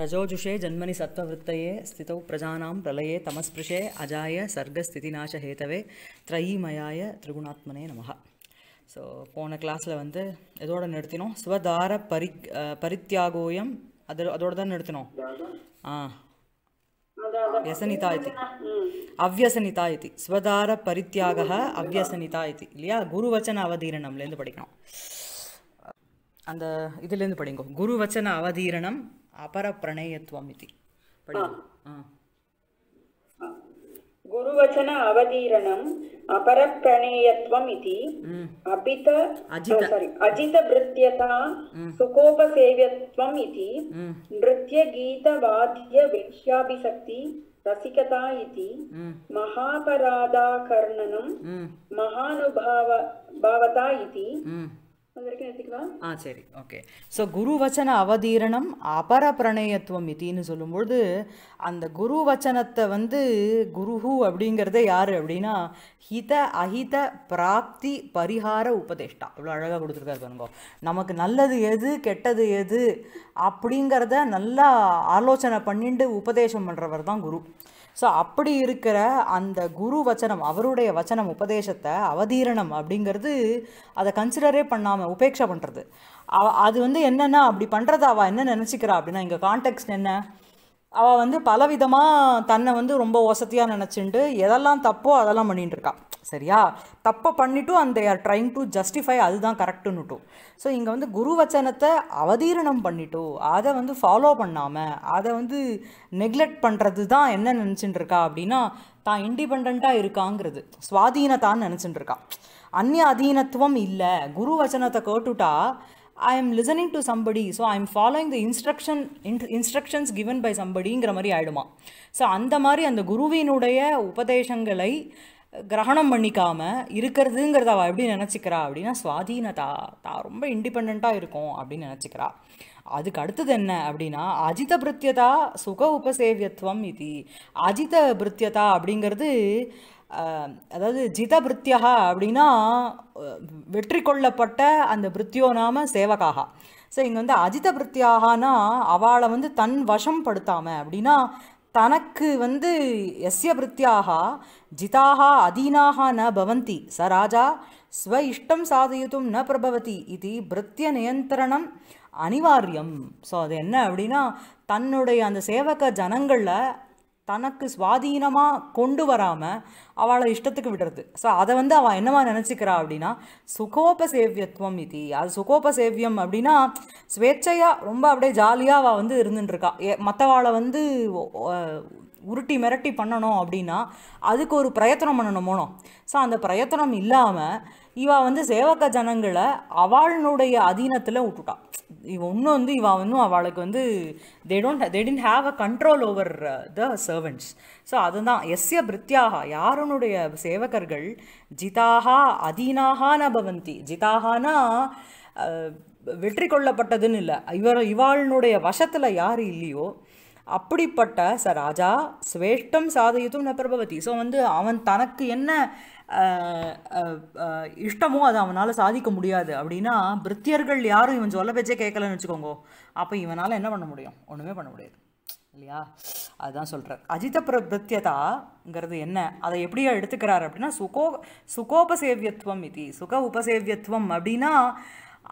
ரஜோஜுஷே ஜன்மனி சத்வவத்தையே ஸ்திதௌ பிரஜானாம் பிரலையே தமஸ்பிருஷே அஜாய சர்க்கஸ்திதிநாச ஹேதவே த்ரயீமயாய திரிகுணாத்மனே நமக ஸோ போன கிளாஸில் வந்து எதோட நிறுத்தினோம் சுவதார பரி பரித்தியாகோயம் அது அதோட தான் நிறுத்தினோம் ஆ வியசனிதா இது அவ்வியசனிதா இது சுவதார பரித்தியாக அவ்வியசனிதா இது இல்லையா குருவச்சன அவதீரணம்லேருந்து படிக்கணும் அந்த இதுலேருந்து படிங்கோ குருவச்சன அவதீரணம் अपरप्रणेयत्वम् इति गुरुवचन अवतीर्णम् अपरप्रणेयत्वम् इति अपित अजितभृत्यता सुकोपसेव्यत्वम् इति नृत्यगीतवाद्यवृक्ष्याभिशक्ति रसिकता इति महापराधाकर्णनं महानुभाव इति ஆ சரி ஓகே ஸோ குரு வச்சன அவதீரணம் அபர பிரணயத்துவம் இத்தின்னு சொல்லும்பொழுது அந்த குரு வச்சனத்தை வந்து குருஹு அப்படிங்கிறதே யார் அப்படின்னா ஹித அஹித பிராப்தி பரிகார உபதேஷ்டா இவ்வளோ அழகாக கொடுத்துருக்காரு பாருங்க நமக்கு நல்லது எது கெட்டது எது அப்படிங்கிறத நல்லா ஆலோசனை பண்ணிட்டு உபதேசம் பண்ணுறவர் தான் குரு ஸோ அப்படி இருக்கிற அந்த குரு வச்சனம் அவருடைய வச்சனம் உபதேசத்தை அவதீரணம் அப்படிங்கிறது அதை கன்சிடரே பண்ணாமல் உபேட்சை பண்ணுறது அது வந்து என்னென்னா அப்படி பண்ணுறதாவா என்ன நினச்சிக்கிறா அப்படின்னா இங்கே கான்டெக்ட் என்ன அவள் வந்து பலவிதமாக தன்னை வந்து ரொம்ப வசதியாக நினச்சிண்டு எதெல்லாம் தப்போ அதெல்லாம் பண்ணிகிட்டு இருக்கா சரியா தப்பை பண்ணிட்டும் அந்த ஆர் ட்ரைங் டு ஜஸ்டிஃபை அதுதான் கரெக்டுன்னுட்டும் ஸோ இங்கே வந்து குரு வச்சனத்தை அவதீரணம் பண்ணிட்டோ அதை வந்து ஃபாலோ பண்ணாமல் அதை வந்து நெக்லெக்ட் பண்ணுறது தான் என்ன நினச்சிட்டு இருக்கா அப்படின்னா தான் இண்டிபெண்ட்டாக இருக்காங்கிறது சுவாதீனத்தான்னு நினச்சிட்டு இருக்கா அந்நிய அதீனத்துவம் இல்லை குரு வச்சனத்தை கேட்டுட்டா I am listening to somebody so I am following the instruction instructions given by சம்படிங்கிற மாதிரி ஆகிடுமா ஸோ அந்த மாதிரி அந்த குருவினுடைய உபதேசங்களை கிரகணம் பண்ணிக்காமல் இருக்கிறதுங்கிறத அவள் எப்படி நினச்சிக்கிறா அப்படின்னா சுவாதீனதா தான் ரொம்ப இண்டிபெண்ட்டாக இருக்கும் அப்படின்னு நினச்சிக்கிறா அதுக்கு அடுத்தது என்ன அப்படின்னா அஜித பிருத்தியதா சுக உபசேவியத்துவம் இது அஜித பிருத்தியதா அப்படிங்கிறது அதாவது ஜித அப்படின்னா வெற்றி கொள்ளப்பட்ட அந்த பிருத்தியோ நாம சேவகாகா ஸோ இங்கே வந்து அஜித பிருத்தியாகனா அவளை வந்து தன் வசம் படுத்தாமல் அப்படின்னா தனக்கு வந்து எஸ்ய பிருத்தியாக ஜிதாக அதீனாக ந பவந்தி ச ராஜா ஸ்வ இஷ்டம் சாதியத்தும் ந பிரபவதி இது பிருத்திய நியந்திரணம் அனிவாரியம் ஸோ அது என்ன அப்படின்னா தன்னுடைய அந்த சேவக ஜனங்களில் தனக்கு சுவாதீனமாக கொண்டு வராமல் அவளை இஷ்டத்துக்கு விடுறது ஸோ அதை வந்து அவள் என்னவா நினச்சிக்கிறா அப்படின்னா சுகோப சேவியத்துவம் இது அது சுகோப சேவியம் அப்படின்னா ஸ்வேచ్ఛையாக ரொம்ப அப்படியே ஜாலியாக அவள் வந்து இருந்துட்டுருக்கா ஏ மற்றவாளை வந்து உருட்டி மிரட்டி பண்ணணும் அப்படின்னா அதுக்கு ஒரு பிரயத்தனம் பண்ணணும் போனோம் ஸோ அந்த பிரயத்தனம் இல்லாமல் இவா வந்து சேவக ஜனங்களை அவளுடைய அதீனத்தில் விட்டுட்டான் இவ ஒன்று வந்து இவா வந்து அவளுக்கு வந்து they don't they didn't have a control over the servants so அதுதான் எஸ்ய பிரித்யாக யாருனுடைய சேவகர்கள் ஜிதாகா அதீனாகா ந பவந்தி ஜிதாகானா வெற்றி கொள்ளப்பட்டதுன்னு இல்லை இவர் இவாளுடைய வசத்தில் யார் இல்லையோ அப்படிப்பட்ட ச ராஜா ஸ்வேஷ்டம் சாதயித்தும் ந பிரபவதி ஸோ வந்து அவன் தனக்கு என்ன இஷ்டமோ அது அவனால் சாதிக்க முடியாது அப்படின்னா பிரித்தியர்கள் யாரும் இவன் சொல்ல பேச்சே கேட்கலன்னு வச்சுக்கோங்க அப்போ இவனால் என்ன பண்ண முடியும் ஒன்றுமே பண்ண முடியாது இல்லையா அதுதான் சொல்கிறார் அஜித பிரத்தியதாங்கிறது என்ன அதை எப்படியா எடுத்துக்கிறார் அப்படின்னா சுகோ சுகோபசேவியத்துவம் இது சுக உபசேவியத்துவம் அப்படின்னா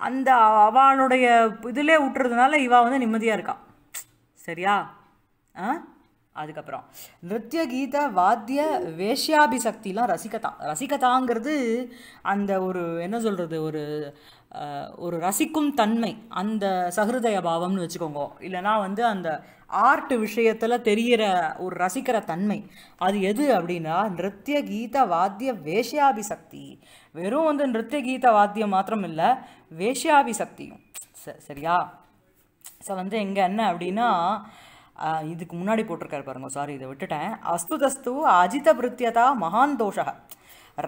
அந்த அவளுடைய இதிலே விட்டுறதுனால இவா வந்து நிம்மதியாக இருக்கா சரியா ஆ அதுக்கப்புறம் நிருத்திய கீத வாத்திய வேஷ்யாபிசக்திலாம் ரசிகதா ரசிகதாங்கிறது அந்த ஒரு என்ன சொல்கிறது ஒரு ஒரு ரசிக்கும் தன்மை அந்த சகிருதய பாவம்னு வச்சுக்கோங்க இல்லைனா வந்து அந்த ஆர்ட் விஷயத்தில் தெரிகிற ஒரு ரசிக்கிற தன்மை அது எது அப்படின்னா நிருத்திய கீத வாத்திய வேஷ்யாபிசக்தி வெறும் வந்து நிருத்திய கீத வாத்தியம் மாத்திரம் இல்லை வேஷ்யாபிசக்தியும் சரியா ஸோ வந்து எங்கே என்ன அப்படின்னா இதுக்கு முன்னாடி போட்டிருக்காரு பாருங்க சாரி இதை விட்டுட்டேன் அஸ்து அஜித பிரித்தியதா மகான் தோஷ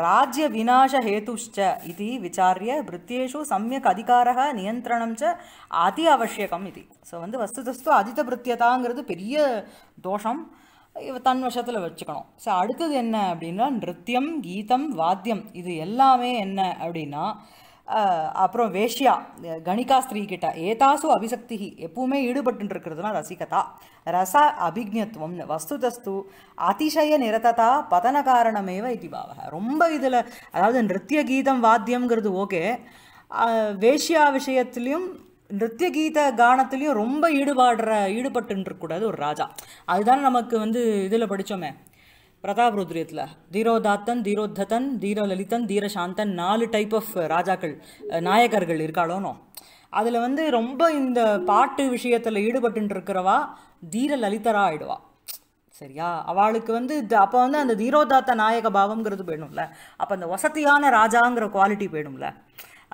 ராஜ்ய விநாச ஹேதுஷ்ச இது விசாரிய பிரித்தியேஷு சமயக் அதிகார நியந்திரணம் ச அதி அவசியகம் இது ஸோ வந்து வஸ்துதஸ்து அஜித பிரித்தியதாங்கிறது பெரிய தோஷம் தன் வசத்தில் வச்சுக்கணும் ஸோ அடுத்தது என்ன அப்படின்னா நிருத்தியம் கீதம் வாத்தியம் இது எல்லாமே என்ன அப்படின்னா அப்புறம் வேஷ்யா கணிகா ஸ்திரீ கிட்ட ஏதாசு அபிசக்தி எப்பவுமே ஈடுபட்டு இருக்கிறதுனா ரசிகதா ரச அபிஜத்துவம்னு வஸ்துதஸ்து அதிசய நிரததா பதன காரணமேவ இது பாவக ரொம்ப இதில் அதாவது நிருத்திய கீதம் வாத்தியம்ங்கிறது ஓகே வேஷ்யா விஷயத்துலேயும் நிருத்திய கீத கானத்துலேயும் ரொம்ப ஈடுபாடுற ஈடுபட்டு இருக்கக்கூடாது ஒரு ராஜா அதுதான் நமக்கு வந்து இதில் படித்தோமே பிரதாப் ருத்ரியத்தில் தீரோதாத்தன் தீரோத்ததன் தீரலலிதன் தீரசாந்தன் நாலு டைப் ஆஃப் ராஜாக்கள் நாயகர்கள் இருக்காளோனோ அதில் வந்து ரொம்ப இந்த பாட்டு விஷயத்தில் ஈடுபட்டு இருக்கிறவா தீரலலிதரா ஆயிடுவா சரியா அவளுக்கு வந்து அப்போ வந்து அந்த தீரோதாத்த நாயக பாவம்ங்கிறது போயிடும்ல அப்போ அந்த வசதியான ராஜாங்கிற குவாலிட்டி போயிடும்ல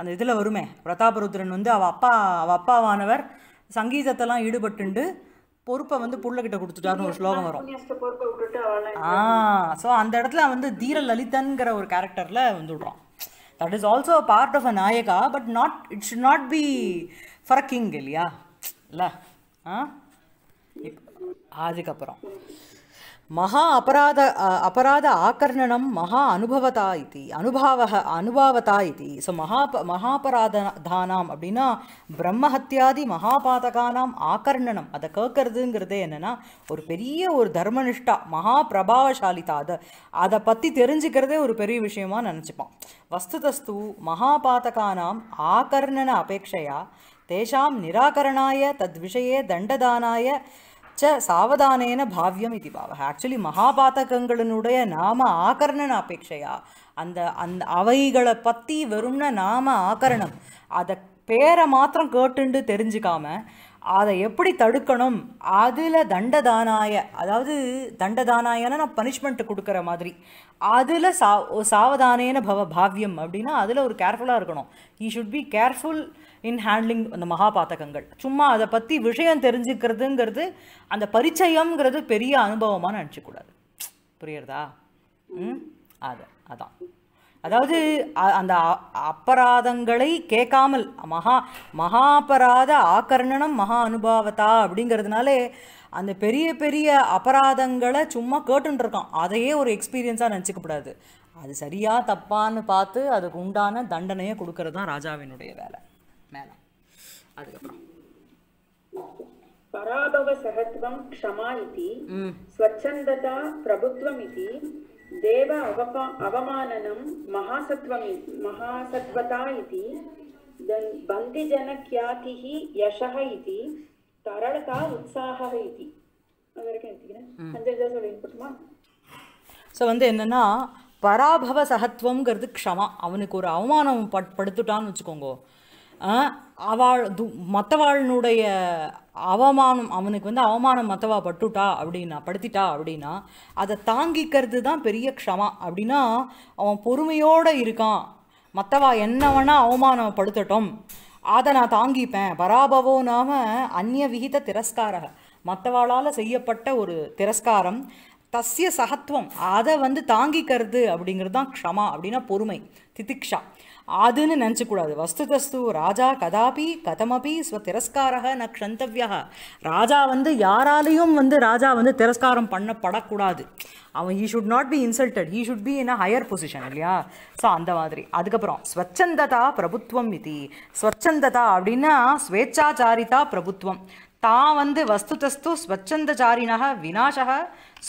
அந்த இதில் வருமே பிரதாபருத்ரன் வந்து அவள் அப்பா அவள் அப்பாவானவர் சங்கீதத்தெல்லாம் ஈடுபட்டுண்டு பொறுப்பை வந்து புள்ளகிட்ட கொடுத்துட்டாருன்னு ஒரு ஸ்லோகம் வரும் ஆ ஸோ அந்த இடத்துல வந்து தீர லலிதன்கிற ஒரு கேரக்டரில் வந்து விடுறான் that is also a part of a நாயகா but not it should not be for king இல்லையா இல்லை ஆ அதுக்கப்புறம் மகா அபராத அபராத ஆக்கர்ணனம் மகா அனுபவதா இது அனுபாவக அனுபாவதா இது ஸோ மகா மகாபராத தானாம் அப்படின்னா பிரம்மஹத்தியாதி மகாபாதகானாம் ஆக்கர்ணனம் அதை கேட்கறதுங்கிறதே என்னென்னா ஒரு பெரிய ஒரு தர்மனிஷ்டா மகா பிரபாவசாலிதா அதை அதை பற்றி தெரிஞ்சுக்கிறதே ஒரு பெரிய விஷயமாக நினச்சிப்போம் வஸ்துதஸ்து மகாபாதகானாம் ஆக்கர்ணன அபேட்சையா தேஷாம் நிராகரணாய தத்விஷயே தண்டதானாய ச சாவதானேன பாவ்யம் இது பாவக ஆக்சுவலி மகாபாத்தகங்களினுடைய நாம ஆகரணன் அபேட்சையா அந்த அந்த அவைகளை பற்றி வெறும்னா நாம ஆகரணம் அதை பேரை மாத்திரம் கேட்டுண்டு தெரிஞ்சுக்காம அதை எப்படி தடுக்கணும் அதில் தண்டதானாய அதாவது தண்டதானாயனா நான் பனிஷ்மெண்ட் கொடுக்குற மாதிரி அதில் சா சாவதானேன பவ பாவ்யம் அப்படின்னா அதில் ஒரு கேர்ஃபுல்லாக இருக்கணும் he should be careful in handling அந்த மகாபாத்தகங்கள் சும்மா அதை பற்றி விஷயம் தெரிஞ்சுக்கிறதுங்கிறது அந்த பரிச்சயம்ங்கிறது பெரிய அனுபவமாக நினச்சிக்கூடாது புரியுறதா ம் அது அதான் அதாவது அந்த அபராதங்களை கேட்காமல் மகா மகாபராத ஆக்கர்ணனம் மகா அனுபவத்தா அப்படிங்கிறதுனாலே அந்த பெரிய பெரிய அபராதங்களை சும்மா கேட்டுருக்கான் அதையே ஒரு எக்ஸ்பீரியன்ஸாக நினச்சிக்கக்கூடாது அது சரியாக தப்பான்னு பார்த்து அதுக்கு உண்டான தண்டனையை கொடுக்கறது தான் ராஜாவினுடைய வேலை அதுக்கப்புறம் பராபவ சகத்வம் க்ஷமா இதி ஸ்வச்சந்ததா பிரபுத்வம் இதி దేవ అవపా అవమాననం మహాసత్వమి మహాసత్వత ఇది బందిజనఖ్యాతి యశ ఇది తరళత ఉత్సాహ ఇది ஸோ வந்து என்னென்னா பராபவ சகத்துவங்கிறது க்ஷமா அவனுக்கு ஒரு அவமானம் பட் படுத்துட்டான்னு வச்சுக்கோங்க அவள் து மற்றவாளினுடைய அவமானம் அவனுக்கு வந்து அவமானம் மற்றவா பட்டுட்டா அப்படின்னா படுத்திட்டா அப்படின்னா அதை தாங்கிக்கிறது தான் பெரிய க்ஷமா அப்படின்னா அவன் பொறுமையோடு இருக்கான் மற்றவா என்ன வேணால் அவமானப்படுத்தட்டும் அதை நான் தாங்கிப்பேன் பராபவோ நாம அந்நிய விகித திரஸ்கார மற்றவாளால் செய்யப்பட்ட ஒரு திரஸ்காரம் தஸ்ய சகத்துவம் அதை வந்து தாங்கிக்கிறது அப்படிங்கிறது தான் க்ஷமா அப்படின்னா பொறுமை திதிக்ஷா ஆதுன்னு நினச்சக்கூடாது வஸ்து தஸ்து ராஜா கதாபி கதமபி ஸ்வ திரஸ்காரக ந க்ஷந்தவியா ராஜா வந்து யாராலையும் வந்து ராஜா வந்து திரஸ்காரம் பண்ணப்படக்கூடாது அவன் he should not be insulted he should be in a higher position இல்லையா ஸோ அந்த மாதிரி அதுக்கப்புறம் ஸ்வச்சந்ததா பிரபுத்வம் இது ஸ்வச்சந்ததா அப்படின்னா ஸ்வேச்சாச்சாரிதா பிரபுத்வம் தான் வந்து வஸ்துதஸ்து ஸ்வச்சந்தச்சாரினக வினாசக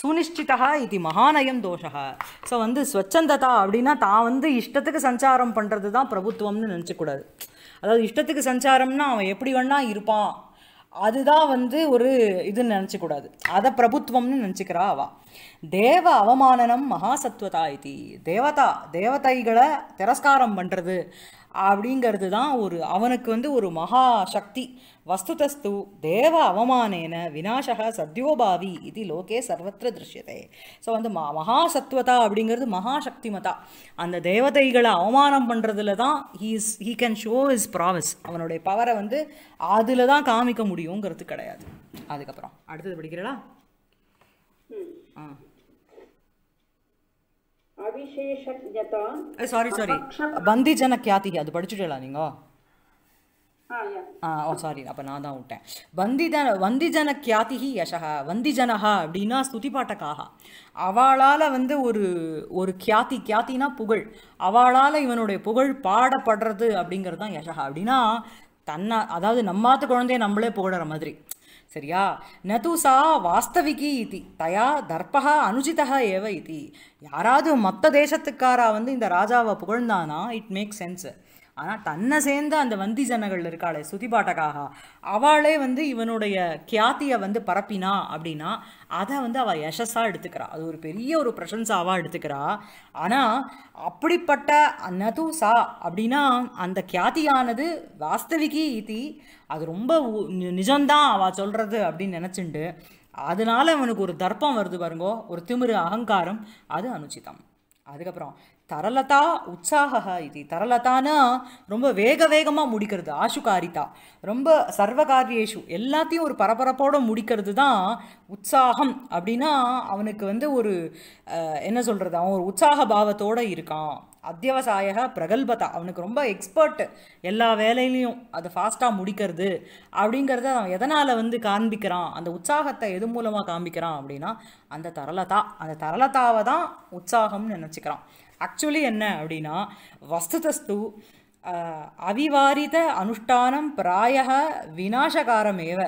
சுனிஷ்டிதா இது மகாநயம் தோஷா ஸோ வந்து ஸ்வச்சந்ததா அப்படின்னா தான் வந்து இஷ்டத்துக்கு சஞ்சாரம் பண்ணுறது தான் பிரபுத்துவம்னு நினச்சக்கூடாது அதாவது இஷ்டத்துக்கு சஞ்சாரம்னா அவன் எப்படி வேணா இருப்பான் அதுதான் வந்து ஒரு இதுன்னு நினச்சிக்கூடாது அதை பிரபுத்துவம்னு நினச்சிக்கிறா அவா தேவ அவமானனம் மகாசத்வதா இது தேவதா தேவதைகளை திரஸ்காரம் பண்ணுறது அப்படிங்கிறது தான் ஒரு அவனுக்கு வந்து ஒரு மகா சக்தி வஸ்துதஸ்து தேவ அவமானேன வினாசக சத்யோபாவி இது லோகே சர்வத்திர திருஷ்யதே ஸோ வந்து மா மகாசத்துவதா அப்படிங்கிறது மகாசக்திமதா அந்த தேவதைகளை அவமானம் பண்ணுறதுல தான் he's he can show his promise அவனுடைய பவரை வந்து அதில் தான் காமிக்க முடியுங்கிறது கிடையாது அதுக்கப்புறம் அடுத்தது படிக்கிறடா ஆ சாரி சாரி வந்தி ஜன கியாதி அது படிச்சுட்டலாம் நீங்க ஆ ஓ சாரி அப்போ நான் தான் விட்டேன் வந்திதன வந்திஜன கியாதிஹி யசஹா வந்திஜனஹா அப்படின்னா ஸ்துதிபாட்டக்காக அவளால் வந்து ஒரு ஒரு கியாதி கியாத்தினா புகழ் அவளால் இவனுடைய புகழ் பாடப்படுறது அப்படிங்கிறது தான் யசஹா அப்படின்னா தன்னை அதாவது நம்மாத்து குழந்தைய நம்மளே புகழற மாதிரி சரியா நது சா வாஸ்தவிகி இது தயா தர்பகா அனுஜிதா ஏவ இது யாராவது மற்ற தேசத்துக்காரா வந்து இந்த ராஜாவை புகழ்ந்தானா இட் மேக்ஸ் சென்ஸ் ஆனால் தன்னை சேர்ந்த அந்த வந்தி ஜனங்கள் இருக்காளே சுதிபாட்டகாக அவளே வந்து இவனுடைய கியாத்தியை வந்து பரப்பினா அப்படின்னா அதை வந்து அவள் யசஸாக எடுத்துக்கிறாள் அது ஒரு பெரிய ஒரு பிரசன்சாவாக எடுத்துக்கிறா ஆனால் அப்படிப்பட்ட நது சா அப்படின்னா அந்த கியாத்தியானது வாஸ்தவிகி ஈத்தி அது ரொம்ப நிஜம்தான் அவள் சொல்கிறது அப்படின்னு நினச்சிண்டு அதனால் அவனுக்கு ஒரு தர்ப்பம் வருது பாருங்கோ ஒரு திமிரு அகங்காரம் அது அனுச்சிதம் அதுக்கப்புறம் தரலதா உற்சாகா இது தரலதானா ரொம்ப வேக வேகமாக முடிக்கிறது ஆஷுகாரிதா ரொம்ப சர்வகாரியேஷு எல்லாத்தையும் ஒரு பரபரப்போடு முடிக்கிறது தான் உற்சாகம் அப்படின்னா அவனுக்கு வந்து ஒரு என்ன சொல்கிறது அவன் ஒரு உற்சாக பாவத்தோடு இருக்கான் அத்தியவசாய பிரகல்பதா அவனுக்கு ரொம்ப எக்ஸ்பர்ட் எல்லா வேலையிலையும் அதை ஃபாஸ்ட்டாக முடிக்கிறது அப்படிங்கிறத அவன் எதனால் வந்து காண்பிக்கிறான் அந்த உற்சாகத்தை எது மூலமாக காண்பிக்கிறான் அப்படின்னா அந்த தரலதா அந்த தரலதாவை தான் உற்சாகம்னு நினச்சிக்கிறான் ஆக்சுவலி என்ன அப்படின்னா வஸ்துதஸ்து அவிவாரித அனுஷ்டானம் பிராய வினாசகாரம் ஏவ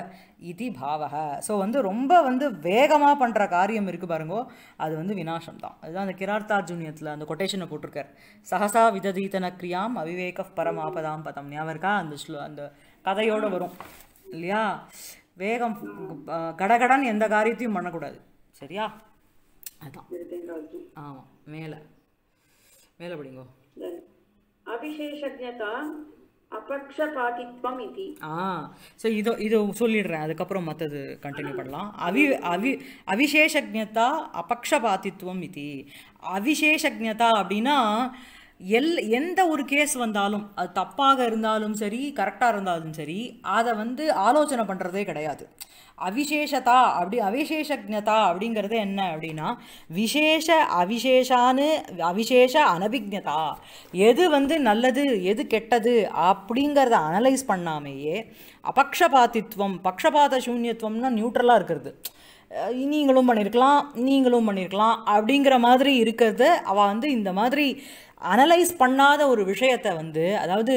இது பாவக ஸோ வந்து ரொம்ப வந்து வேகமாக பண்ணுற காரியம் இருக்குது பாருங்கோ அது வந்து வினாசம் தான் அதுதான் அந்த கிரார்த்தார்ஜுனியத்தில் அந்த கொட்டேஷனை போட்டிருக்கார் சஹசா விததீதன கிரியாம் அவிவேக பரமாபதாம் பதம் ஞாபகம் இருக்கா அந்த ஸ்லோ அந்த கதையோடு வரும் இல்லையா வேகம் கடகடன் எந்த காரியத்தையும் பண்ணக்கூடாது சரியா அதுதான் ஆமாம் மேலே மேலே படிங்கோ அபிஷேஷஜதா அபக்ஷபாதித்வம் இது ஸோ இதோ இது சொல்லிடுறேன் அதுக்கப்புறம் மற்றது கண்டினியூ பண்ணலாம் அவி அவி அவிசேஷஜதா அபக்ஷபாதித்வம் இது அவிசேஷஜதா அப்படின்னா எல் எந்த ஒரு கேஸ் வந்தாலும் அது தப்பாக இருந்தாலும் சரி கரெக்டாக இருந்தாலும் சரி அதை வந்து ஆலோசனை பண்ணுறதே கிடையாது அவிசேஷதா அப்படி அவிசேஷக்ஞதா அப்படிங்கிறது என்ன அப்படின்னா விசேஷ அவிசேஷான்னு அவிசேஷ அனபிக்ஞதா எது வந்து நல்லது எது கெட்டது அப்படிங்கிறத அனலைஸ் பண்ணாமையே அபக்ஷபாத்தித்வம் பக்ஷபாத சூன்யத்துவம்னா நியூட்ரலாக இருக்கிறது நீங்களும் பண்ணியிருக்கலாம் நீங்களும் பண்ணியிருக்கலாம் அப்படிங்கிற மாதிரி இருக்கிறத அவள் வந்து இந்த மாதிரி அனலைஸ் பண்ணாத ஒரு விஷயத்தை வந்து அதாவது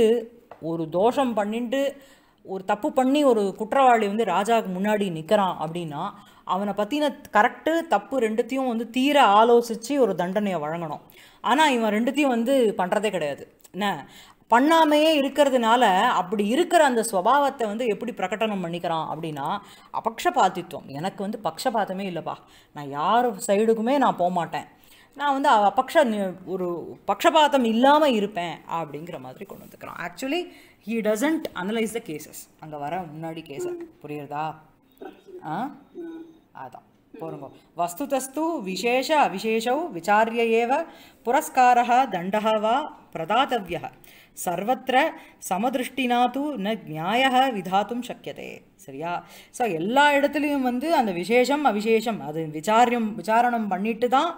ஒரு தோஷம் பண்ணிட்டு ஒரு தப்பு பண்ணி ஒரு குற்றவாளி வந்து ராஜாவுக்கு முன்னாடி நிற்கிறான் அப்படின்னா அவனை பற்றின கரெக்டு தப்பு ரெண்டுத்தையும் வந்து தீர ஆலோசித்து ஒரு தண்டனையை வழங்கணும் ஆனால் இவன் ரெண்டுத்தையும் வந்து பண்ணுறதே கிடையாது என்ன பண்ணாமையே இருக்கிறதுனால அப்படி இருக்கிற அந்த ஸ்வாவத்தை வந்து எப்படி பிரகடனம் பண்ணிக்கிறான் அப்படின்னா அபக்ஷபாத்தித்துவம் எனக்கு வந்து பக்ஷபாத்தமே இல்லைப்பா நான் யார் சைடுக்குமே நான் போகமாட்டேன் நான் வந்து பக்ஷ ஒரு பக்ஷபாதம் இல்லாமல் இருப்பேன் அப்படிங்கிற மாதிரி கொண்டு வந்துக்கிறோம் actually he doesn't analyse the cases அங்கே வர முன்னாடி கேஸ் புரியுறதா ஆ அதான் பூர்வம் வஸ்துதஸ்து விசேஷ अविशेषौ விசாரிய ஏவ पुरस्कारः தண்டா வா प्रदातव्यः சர்வத்திர சமதிருஷ்டினா தூ ந நியாய விதாத்தும் சக்கியதே சரியா ஸோ எல்லா இடத்துலையும் வந்து அந்த விசேஷம் அவிசேஷம் அது விசாரியம் விசாரணம் பண்ணிட்டு தான்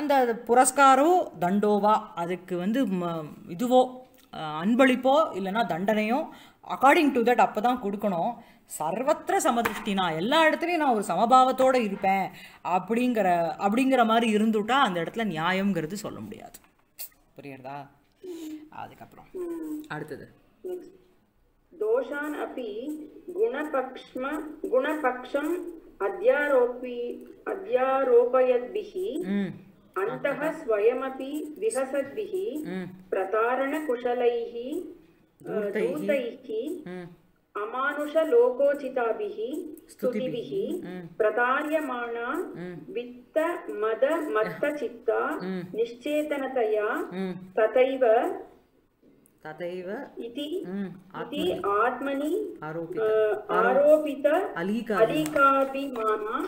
அந்த புரஸ்காரோ தண்டோவா அதுக்கு வந்து இதுவோ அன்பளிப்போ இல்லைன்னா தண்டனையோ அக்கார்டிங் டு தட் அப்போ தான் கொடுக்கணும் சர்வத்திர சமதிருஷ்டி நான் எல்லா இடத்துலையும் நான் ஒரு சமபாவத்தோடு இருப்பேன் அப்படிங்கிற அப்படிங்கிற மாதிரி இருந்துட்டா அந்த இடத்துல நியாயம்ங்கிறது சொல்ல முடியாது புரியுறதா அதுக்கப்புறம் அடுத்தது தோஷான் அப்படி குணபக்ஷ்ம குணபக்ஷம் அத்தியாரோபி அத்தியாரோபயத்பிஹி அந்தः स्वयमपि பிரதாரண प्रतारणकुशलैः दूतैः अमानुषलोकोचिताभिः स्तुतिभिः प्रतान्यमाना वित्त मद मत्चित्ता निश्चेतनकया ततैव ततैव इति अति आत्मनि आरोपित आरोपित अलिकाभिमाना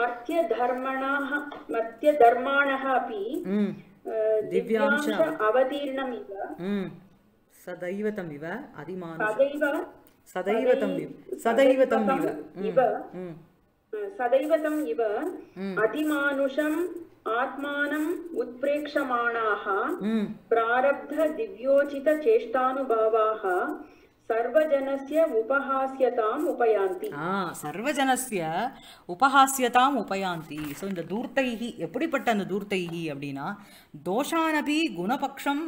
मर्त्यधर्मणाः मध्ये धर्माणाः अपि दिव्यांश अवतीर्णमिदम् சதைவதம் இவ அதிமான சதைவதம் சதைவதம் இவ சதைவதம் இவ அதிமானுஷம் ஆத்மானம் உத்பிரேக்ஷமாணாக பிராரப்த திவ்யோசித சேஷ்டானுபாவாக சர்வஜனஸ்ய உபஹாஸ்யதாம் உபயாந்தி ஆ சர்வஜனஸ்ய உபயாந்தி ஸோ இந்த தூர்த்தைகி எப்படிப்பட்ட அந்த தூர்த்தைகி அப்படின்னா தோஷானபி குணபக்ஷம்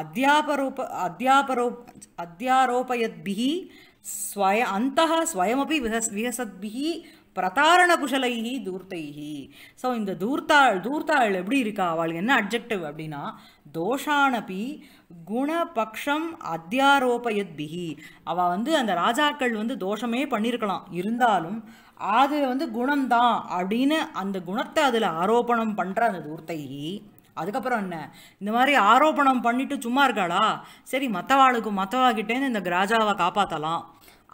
अध्यापरोप अध्यापरोप अध्यारोपयद्भिः स्वय अन्तः விஹஸ் विहस् பிரதாரண பிரதாரணகுஷலைஹி தூர்த்தைஹி ஸோ இந்த தூர்த்தாள் தூர்த்தாள் எப்படி இருக்கா அவள் என்ன அப்ஜெக்டிவ் அப்படின்னா தோஷானபி குணபக்ஷம் அத்தியாரோபயத்பிகி அவள் வந்து அந்த ராஜாக்கள் வந்து தோஷமே பண்ணியிருக்கலாம் இருந்தாலும் அது வந்து குணம்தான் அப்படின்னு அந்த குணத்தை அதில் ஆரோபணம் பண்ணுற அந்த தூர்த்தைஹி அதுக்கப்புறம் என்ன இந்த மாதிரி ஆரோப்பணம் பண்ணிட்டு சும்மா இருக்காளா சரி மற்றவாளுக்கு மற்றவாகிட்டேருந்து இந்த கிராஜாவை காப்பாற்றலாம்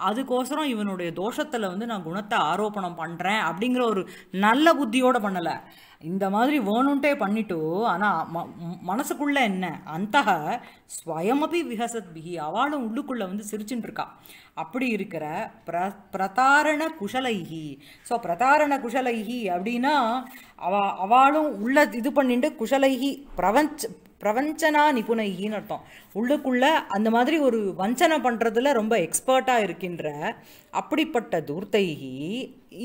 அதுக்கோசரம் இவனுடைய தோஷத்தில் வந்து நான் குணத்தை ஆரோப்பணம் பண்ணுறேன் அப்படிங்கிற ஒரு நல்ல புத்தியோடு பண்ணலை இந்த மாதிரி வேணுன்ட்டே பண்ணிட்டு ஆனால் ம மனசுக்குள்ளே என்ன அந்த ஸ்வயமபி விகசத் பிகி அவளும் உள்ளுக்குள்ளே வந்து சிரிச்சுட்டுருக்கா அப்படி இருக்கிற பிர பிரதாரண குஷலைகி ஸோ பிரதாரண குஷலைகி அப்படின்னா அவ அவளும் உள்ள இது பண்ணிட்டு குஷலைகி பிரபஞ்ச பிரவஞ்சனா நிபுணகின்னு அர்த்தம் உள்ளுக்குள்ளே அந்த மாதிரி ஒரு வஞ்சனை பண்ணுறதுல ரொம்ப எக்ஸ்பர்ட்டாக இருக்கின்ற அப்படிப்பட்ட தூர்த்தைகி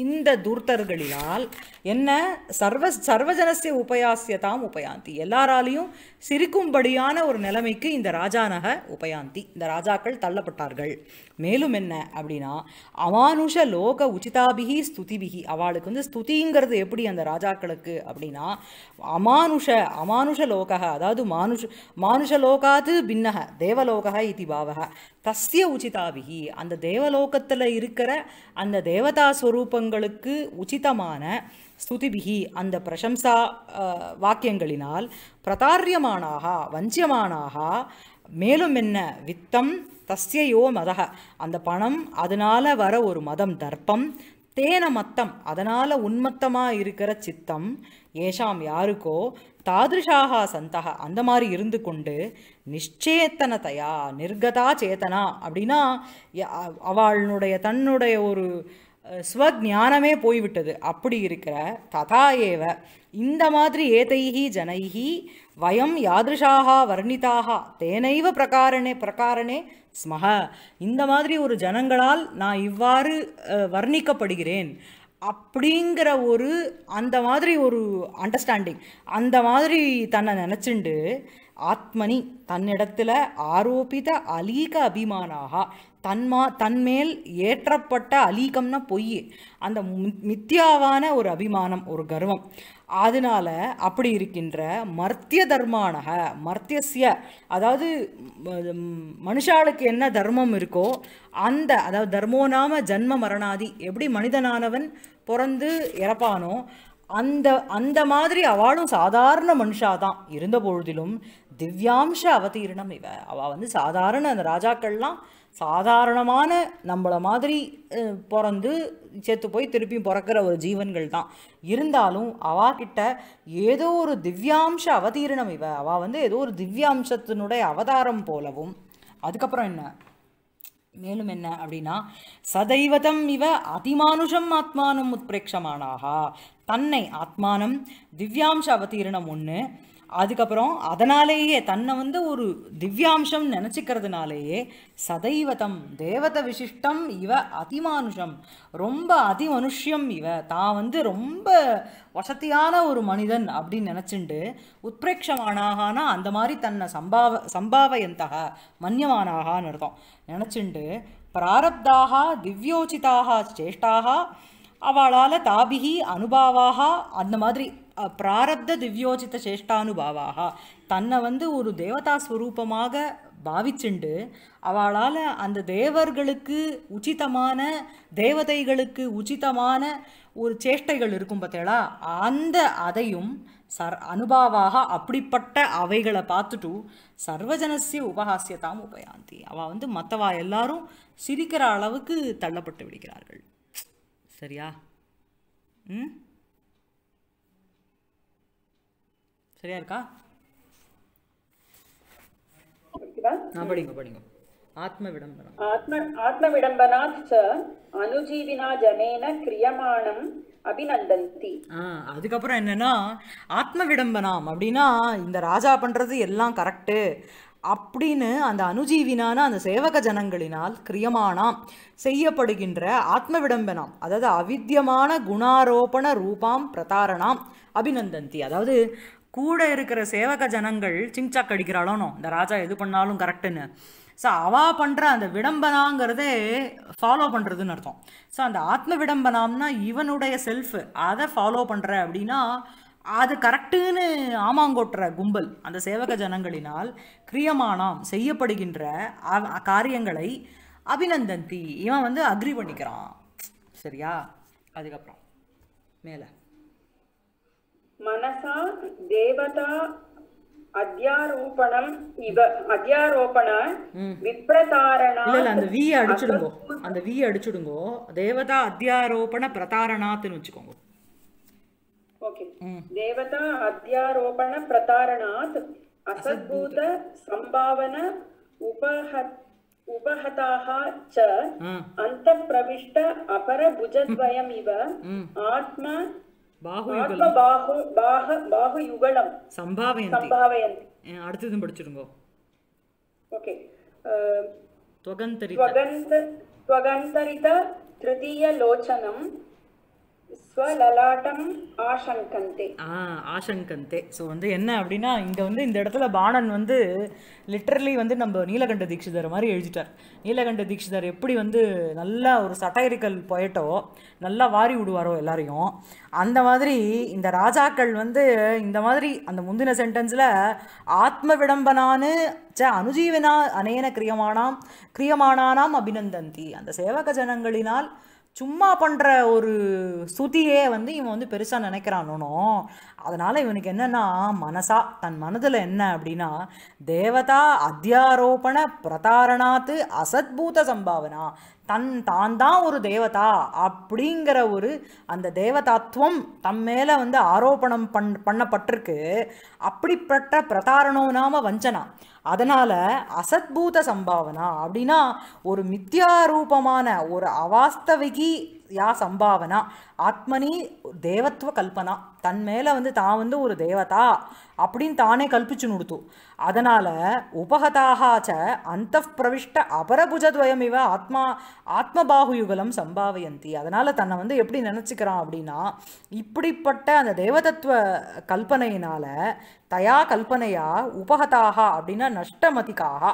இந்த தூர்த்தர்களினால் என்ன சர்வ சர்வஜனசிய உபயாசியதாம் உபயாந்தி எல்லாராலையும் சிரிக்கும்படியான ஒரு நிலைமைக்கு இந்த ராஜானக உபயாந்தி இந்த ராஜாக்கள் தள்ளப்பட்டார்கள் மேலும் என்ன அப்படின்னா அமானுஷ லோக உச்சிதாபிகி ஸ்துதிபிகி அவளுக்கு வந்து ஸ்துதிங்கிறது எப்படி அந்த ராஜாக்களுக்கு அப்படின்னா அமானுஷ அமானுஷ லோக அதாவது மானுஷ மானுஷ லோகாது பின்னக தேவலோக இது பாவக தஸ்ய உச்சிதாபிகி அந்த தேவலோகத்தில் இருக்கிற அந்த தேவதா ஸ்வரூப விருப்பங்களுக்கு உச்சிதமான ஸ்துதிபிகி அந்த பிரசம்சா வாக்கியங்களினால் பிரதாரியமானாக வஞ்சியமானாக மேலும் என்ன வித்தம் தஸ்யோ மதக அந்த பணம் அதனால் வர ஒரு மதம் தர்ப்பம் தேன மத்தம் அதனால் உன்மத்தமாக இருக்கிற சித்தம் ஏஷாம் யாருக்கோ தாதிருஷாக சந்தக அந்த மாதிரி இருந்து கொண்டு நிச்சேத்தனதையா நிர்கதா சேத்தனா அப்படின்னா அவளுடைய தன்னுடைய ஒரு ஸ்வஜானமே போய்விட்டது அப்படி இருக்கிற ததா ஏவ இந்த மாதிரி ஏதைகி ஜனைகி வயம் யாதிருஷாக வர்ணிதாக தேனைவ பிரகாரணே பிரகாரணே ஸ்மஹ இந்த மாதிரி ஒரு ஜனங்களால் நான் இவ்வாறு வர்ணிக்கப்படுகிறேன் அப்படிங்கிற ஒரு அந்த மாதிரி ஒரு அண்டர்ஸ்டாண்டிங் அந்த மாதிரி தன்னை நினச்சிண்டு ஆத்மனி தன்னிடத்தில் ஆரோபித அலீக அபிமானாக தன்மா தன்மேல் ஏற்றப்பட்ட அலீகம்னா பொய் அந்த மித்தியாவான ஒரு அபிமானம் ஒரு கர்வம் அதனால் அப்படி இருக்கின்ற மர்த்திய தர்மானக மர்த்தியசிய அதாவது மனுஷாளுக்கு என்ன தர்மம் இருக்கோ அந்த அதாவது தர்மோனாம ஜன்ம மரணாதி எப்படி மனிதனானவன் பிறந்து இறப்பானோ அந்த அந்த மாதிரி அவளும் சாதாரண மனுஷா தான் இருந்த பொழுதிலும் திவ்யாம்ச அவதீரணம் இவ அவள் வந்து சாதாரண அந்த ராஜாக்கள்லாம் சாதாரணமான நம்மளை மாதிரி பிறந்து சேர்த்து போய் திருப்பியும் பிறக்கிற ஒரு ஜீவன்கள் தான் இருந்தாலும் அவாக்கிட்ட ஏதோ ஒரு திவ்யாம்ச அவதீரணம் இவ அவ வந்து ஏதோ ஒரு திவ்யாம்சத்தினுடைய அவதாரம் போலவும் அதுக்கப்புறம் என்ன மேலும் என்ன அப்படின்னா சதைவதம் இவ அதிமானுஷம் ஆத்மானம் உத்பிரேட்சமானாகா தன்னை ஆத்மானம் திவ்யாம்ச அவதீரணம் ஒன்று அதுக்கப்புறம் அதனாலேயே தன்னை வந்து ஒரு திவ்யாம்சம் நினச்சிக்கிறதுனாலேயே சதைவதம் தேவத விசிஷ்டம் இவ அதிமானுஷம் ரொம்ப அதிமனுஷ்யம் இவ தான் வந்து ரொம்ப வசதியான ஒரு மனிதன் அப்படின்னு நினச்சிண்டு உத்பிரேட்சமானாகனா அந்த மாதிரி தன்னை சம்பாவ சம்பாவயந்தக மன்யமானாகான்னு அர்த்தம் நினச்சிண்டு பிராரப்தாக திவ்யோச்சிதாக சேஷ்டாக அவளால் தாபிகி அனுபாவாக அந்த மாதிரி பிராரப்த திவ்யோஜித சேஷ்டானுபாவாக தன்னை வந்து ஒரு தேவதா ஸ்வரூபமாக பாவிச்சுண்டு அவளால் அந்த தேவர்களுக்கு உச்சிதமான தேவதைகளுக்கு உச்சிதமான ஒரு சேஷ்டைகள் இருக்கும் பார்த்தேளா அந்த அதையும் சர் அனுபாவாக அப்படிப்பட்ட அவைகளை பார்த்துட்டு சர்வஜனசிய உபஹாசியத்தாம் உபயாந்தி அவள் வந்து மற்றவா எல்லாரும் சிரிக்கிற அளவுக்கு தள்ளப்பட்டு விடுகிறார்கள் சரியா ம் சரியா இருக்கா நான் படிங்க படிங்க ஆத்ம விடம்பனம் ஆத்ம ஆத்ம விடம்பனாத் அனுஜீவினா ஜனேன கிரியமானம் அபிநந்தந்தி அதுக்கப்புறம் என்னன்னா ஆத்ம விடம்பனாம் அப்படின்னா இந்த ராஜா பண்றது எல்லாம் கரெக்டு அப்படின்னு அந்த அனுஜீவினான அந்த சேவக ஜனங்களினால் கிரியமானாம் செய்யப்படுகின்ற ஆத்ம விடம்பனாம் அதாவது அவித்தியமான குணாரோபண ரூபாம் பிரதாரணாம் அபிநந்தந்தி அதாவது கூட இருக்கிற சேவக ஜனங்கள் சிங்சாக் அடிக்கிறாளோனோ இந்த ராஜா எது பண்ணாலும் கரெக்டுன்னு ஸோ அவா பண்ணுற அந்த விடம்பனாங்கிறதே ஃபாலோ பண்ணுறதுன்னு அர்த்தம் ஸோ அந்த ஆத்ம விடம்பனாம்னா இவனுடைய செல்ஃபு அதை ஃபாலோ பண்ணுற அப்படின்னா அது கரெக்டுன்னு ஆமாங்கோட்டுற கும்பல் அந்த சேவக ஜனங்களினால் கிரியமானாம் செய்யப்படுகின்ற காரியங்களை அபிநந்தந்தி இவன் வந்து அக்ரி பண்ணிக்கிறான் சரியா அதுக்கப்புறம் மேல மனசா தேவதா அத்தியாரோபணம் இவ அத்தியாரோபண விப்ரதாரணா இல்ல அந்த வி அடிச்சிடுங்கோ அந்த வி அடிச்சிடுங்கோ தேவதா அத்தியாரோபண பிரதாரணாத்துன்னு வச்சுக்கோங்க దేవతా అధ్యారోపణ ప్రతారణాత్ అసద్భూత సంభావన ఉపహ ఉపహతాః చ అంతఃప్రవిష్ట అపర భుజద్వయం ఇవ ఆత్మ బాహుయుగలం బాహు బాహ బాహుయుగలం సంభావయంతి సంభావయంతి அடுத்ததும் படிச்சிருங்க ஓகே त्वगन्तरित त्वगन्तरित तृतीयलोचनं ஆஷங்கந்தே ஆ ஆஷங்கந்தே ஸோ வந்து என்ன அப்படின்னா இங்கே வந்து இந்த இடத்துல பாணன் வந்து லிட்டரலி வந்து நம்ம நீலகண்ட தீட்சிதர் மாதிரி எழுதிட்டார் நீலகண்ட தீட்சிதர் எப்படி வந்து நல்லா ஒரு சட்டைரிக்கல் போயிட்டோ நல்லா வாரி விடுவாரோ எல்லாரையும் அந்த மாதிரி இந்த ராஜாக்கள் வந்து இந்த மாதிரி அந்த முந்தின சென்டென்ஸில் ஆத்ம விடம்பனானு ச அனுஜீவனா அனேன கிரியமானாம் கிரியமானானாம் அபிநந்தந்தி அந்த சேவக ஜனங்களினால் சும்மா பண்ணுற ஒரு சுதியே வந்து இவன் வந்து பெருசாக நினைக்கிறானோ அதனால் இவனுக்கு என்னென்னா மனசா தன் மனதில் என்ன அப்படின்னா தேவதா அத்தியாரோபண பிரதாரணாத்து அசத்பூத சம்பாவனா தன் தான் தான் ஒரு தேவதா அப்படிங்கிற ஒரு அந்த தேவதாத்துவம் தம் மேலே வந்து ஆரோபணம் பண் பண்ணப்பட்டிருக்கு அப்படிப்பட்ட பிரதாரணோ நாம வஞ்சனா அதனால் அசத்பூத சம்பாவனா அப்படின்னா ஒரு மித்யாரூபமான ஒரு அவாஸ்தவிகி யா சம்பாவனா ஆத்மனி தேவத்துவ கல்பனா தன் மேலே வந்து தான் வந்து ஒரு தேவதா அப்படின்னு தானே கல்பிச்சு நுடுத்து அதனால் உபகதாகாச்ச அந்த பிரவிஷ்ட அபரபுஜத்வயம் இவ ஆத்மா ஆத்மபாகுயுகலம் சம்பாவயந்தி அதனால் தன்னை வந்து எப்படி நினச்சிக்கிறான் அப்படின்னா இப்படிப்பட்ட அந்த தேவதத்துவ கல்பனையினால் தயா கல்பனையா உபகதாக அப்படின்னா நஷ்டமதிக்காக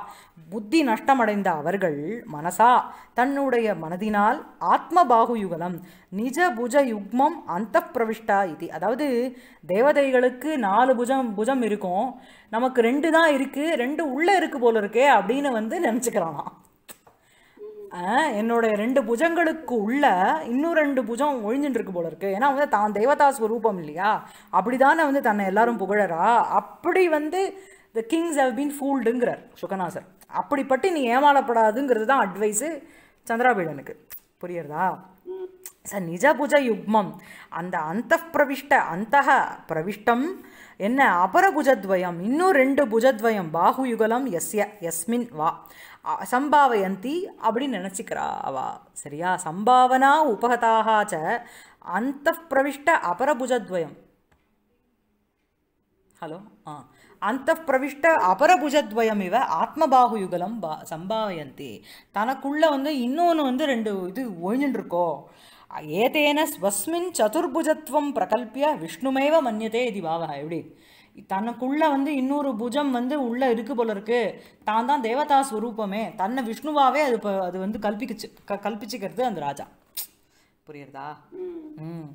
புத்தி நஷ்டமடைந்த அவர்கள் மனசா தன்னுடைய மனதினால் ஆத்மபாகுயு யுகலம் நிஜ புஜ யுக்மம் அந்த பிரவிஷ்டா இது அதாவது தேவதைகளுக்கு நாலு புஜம் புஜம் இருக்கும் நமக்கு ரெண்டு தான் இருக்குது ரெண்டு உள்ளே இருக்கு போல இருக்கே அப்படின்னு வந்து நினச்சிக்கிறானாம் என்னோட ரெண்டு புஜங்களுக்கு உள்ள இன்னும் ரெண்டு புஜம் ஒழிஞ்சுட்டு இருக்கு போல இருக்கு ஏன்னா வந்து தான் தேவதா ஸ்வரூபம் இல்லையா அப்படிதானே வந்து தன்னை எல்லாரும் புகழறா அப்படி வந்து த கிங்ஸ் ஹவ் பீன் ஃபூல்டுங்கிறார் சுகநாசர் அப்படிப்பட்டு நீ ஏமாளப்படாதுங்கிறது தான் அட்வைஸு சந்திராபீடனுக்கு புரியுறதா ச யுக்மம் அந்த அந்த பிரவிஷ்ட அந்த பிரவிஷ்டம் என்ன அபரபுஜத்வயம் இன்னும் ரெண்டு புஜத்வயம் பாகுயுகலம் எஸ்ய எஸ்மின் வா சம்பாவயந்தி அப்படின்னு நினச்சிக்கிறா சரியா சம்பாவனா உபகதாகாச்ச அந்த பிரவிஷ்ட அபரபுஜத்வயம் ஹலோ ஆ அந்த అంతఃప్రవిష్ట అపరభుజద్వయమివ ఆత్మబాహుయుగలం பா சம்பாவயந்தி తనకుள்ள வந்து இன்னொன்று வந்து ரெண்டு இது ஒழிஞ்சுட்டுருக்கோ ஏதேன ஸ்வஸ்மின் சதுர்புஜத்துவம் பிரகல்பிய விஷ்ணுமேவ மன்னியதே இது பாவா எப்படி தனக்குள்ள வந்து இன்னொரு புஜம் வந்து உள்ளே இருக்கு போல இருக்கு தான் தான் தேவதா ஸ்வரூபமே தன்னை விஷ்ணுவாவே அது அது வந்து கல்பிக்குச்சு க கல்பிச்சுக்கிறது அந்த ராஜா புரியுறதா ம்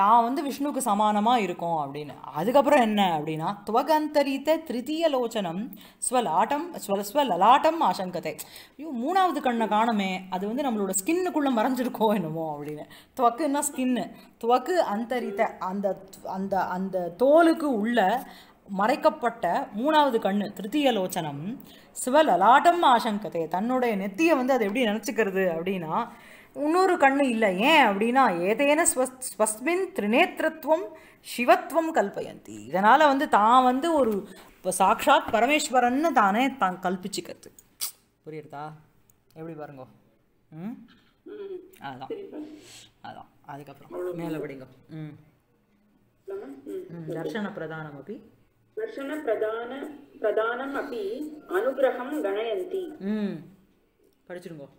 தான் வந்து விஷ்ணுவுக்கு சமானமாக இருக்கும் அப்படின்னு அதுக்கப்புறம் என்ன அப்படின்னா துவகந்தரித்த திருத்திய லோச்சனம் ஸ்வலாட்டம் ஸ்வல ஸ்வலலாட்டம் ஆசங்கத்தை ஐயோ மூணாவது கண்ணை காணமே அது வந்து நம்மளோட ஸ்கின்னுக்குள்ளே மறைஞ்சிருக்கோ என்னமோ அப்படின்னு துவக்குன்னா ஸ்கின்னு துவக்கு அந்தரித்த அந்த அந்த அந்த தோலுக்கு உள்ள மறைக்கப்பட்ட மூணாவது கண்ணு லோச்சனம் சிவலலாட்டம் ஆசங்கத்தை தன்னுடைய நெத்தியை வந்து அது எப்படி நினச்சிக்கிறது அப்படின்னா இன்னொரு கண்ணு இல்லை ஏன் அப்படின்னா ஏதேன ஸ்வஸ் ஸ்வஸ்மின் திரிநேத்திரத்துவம் சிவத்துவம் கல்பயந்தி இதனால் வந்து தான் வந்து ஒரு சாக்ஷாத் பரமேஸ்வரன்னு தானே தான் கல்பிச்சுக்கிறது புரியுறதா எப்படி பாருங்கோ ம் அதான் அதுக்கப்புறம் மேலே படிங்க ம் தர்ஷன பிரதானம் அப்படி தர்ஷன பிரதான பிரதானம் அப்படி அனுகிரகம் கணயந்தி ம் படிச்சிருங்கோ